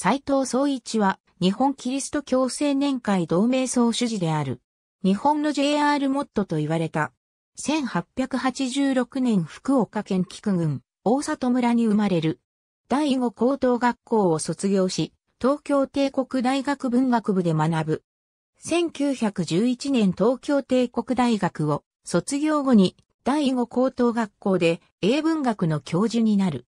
斎藤総一は日本キリスト教青年会同盟総主事である。日本の JR モットと言われた。1886年福岡県菊郡大里村に生まれる。第5高等学校を卒業し、東京帝国大学文学部で学ぶ。1911年東京帝国大学を卒業後に第5高等学校で英文学の教授になる。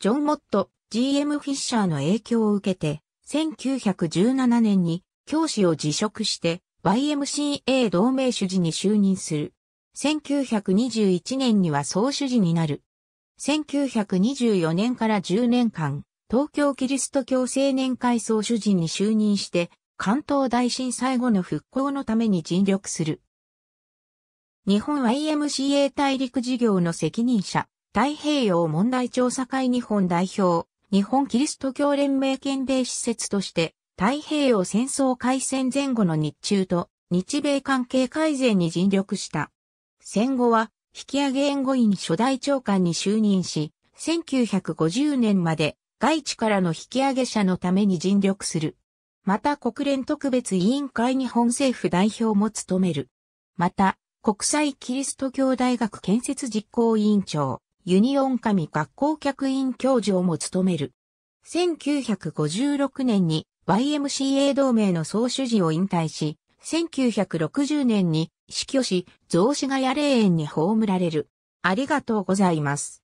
ジョン・モット、GM フィッシャーの影響を受けて、1917年に教師を辞職して YMCA 同盟主事に就任する。1921年には総主事になる。1924年から10年間、東京キリスト教青年会総主事に就任して、関東大震災後の復興のために尽力する。日本 YMCA 大陸事業の責任者、太平洋問題調査会日本代表、日本キリスト教連盟県米施設として、太平洋戦争開戦前後の日中と日米関係改善に尽力した。戦後は、引上げ援護員初代長官に就任し、1950年まで外地からの引上げ者のために尽力する。また国連特別委員会日本政府代表も務める。また、国際キリスト教大学建設実行委員長、ユニオン神学校客員教授をも務める。1956年に YMCA 同盟の総主事を引退し、1960年に死去し、雑司ヶ谷霊園に葬られる。ありがとうございます。